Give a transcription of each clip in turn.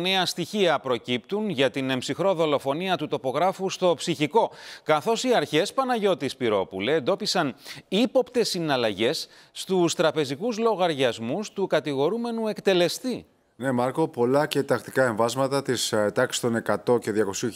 Νέα στοιχεία προκύπτουν για την εμψυχρό δολοφονία του τοπογράφου στο ψυχικό, καθώς οι αρχές Παναγιώτης Σπυρόπουλε εντόπισαν ύποπτες συναλλαγές στους τραπεζικούς λογαριασμούς του κατηγορούμενου εκτελεστή ναι, Μάρκο, πολλά και τακτικά εμβάσματα της ε, τάξης των 100 και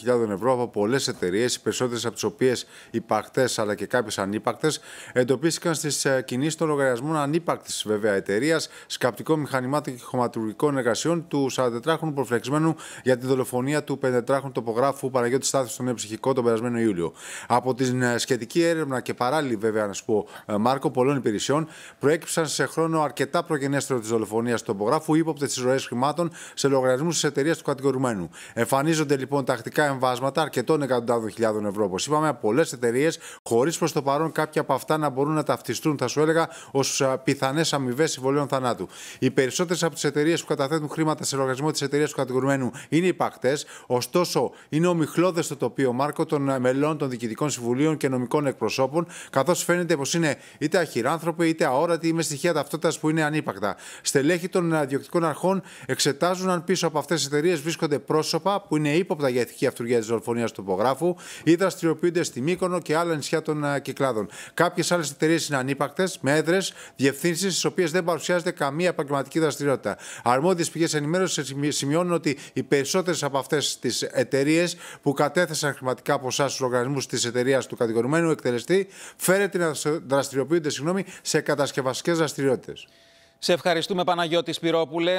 200.000 ευρώ από πολλές εταιρείες, οι περισσότερες από τις οποίες υπαρκτές αλλά και κάποιες ανύπαρκτες, εντοπίστηκαν στις ε, κινήσεις των λογαριασμών ανύπαρκτης βέβαια εταιρείας, σκαπτικών μηχανημάτων και χωματουργικών εργασιών του 44χρονου προφλεξμένου για τη δολοφονία του 54χρονου τοπογράφου Παραγιώτη Στάθης στον ψυχικό τον περασμένο Ιούλιο. Από την ε, σχετική έρευνα και παράλληλη, βέβαια, να σου πω, Μάρκο, πολλών υπηρεσιών, προέκυψαν σε χρόνο αρκετά προγενέστερο της δολοφονίας του τοπογράφου, ύποπτες τη ροέ χρημάτων σε λογαριασμούς της εταιρείας του κατηγορουμένου. Εμφανίζονται λοιπόν τακτικά εμβάσματα αρκετών εκατοντάδων χιλιάδων ευρώ, όπως είπαμε, από πολλές εταιρείες, χωρίς προς το παρόν κάποια από αυτά να μπορούν να ταυτιστούν, θα σου έλεγα, ως ε, πιθανές αμοιβές συμβολέων θανάτου. Οι περισσότερες από τις εταιρείες που καταθέτουν χρήματα σε λογαριασμό της εταιρείας του κατηγορουμένου είναι υπακτέ, ωστόσο είναι ομιχλώδες το τοπίο Μάρκο των ε, μελών των διοικητικών συμβουλίων και νομικών εκπροσώπων, καθώς φαίνεται πως είναι είτε αχυράνθρωποι είτε αόρατοι ή με στοιχεία ταυτότητας που είναι ανύπακτα. Στελέχη των ε, διοικητικών αρχών εξετάζουν αν πίσω από αυτές τις εταιρείες βρίσκονται πρόσωπα που είναι ύποπτα για ηθική αυτοργία της δολοφονίας του υπογράφου ή δραστηριοποιούνται στη Μήκονο και άλλα νησιά των ε, Κυκλάδων. Κάποιες άλλες εταιρείες είναι ανύπαρκτες, με έδρες, διευθύνσεις, στις οποίες δεν παρουσιάζεται καμία επαγγελματική δραστηριότητα. Αρμόδιες πηγές ενημέρωσης σημειώνουν ότι οι περισσότερες από αυτές τις εταιρείες που κατέθεσαν χρηματικά ποσά στους οργανισμούς της εταιρείας του κατηγορουμένου εκτελεστή φέρεται να δραστηριοποιούνται συγγνώμη, σε κατασκευαστικές δραστηριότητες. Σε ευχαριστούμε Παναγιώτη Σπυρόπουλε.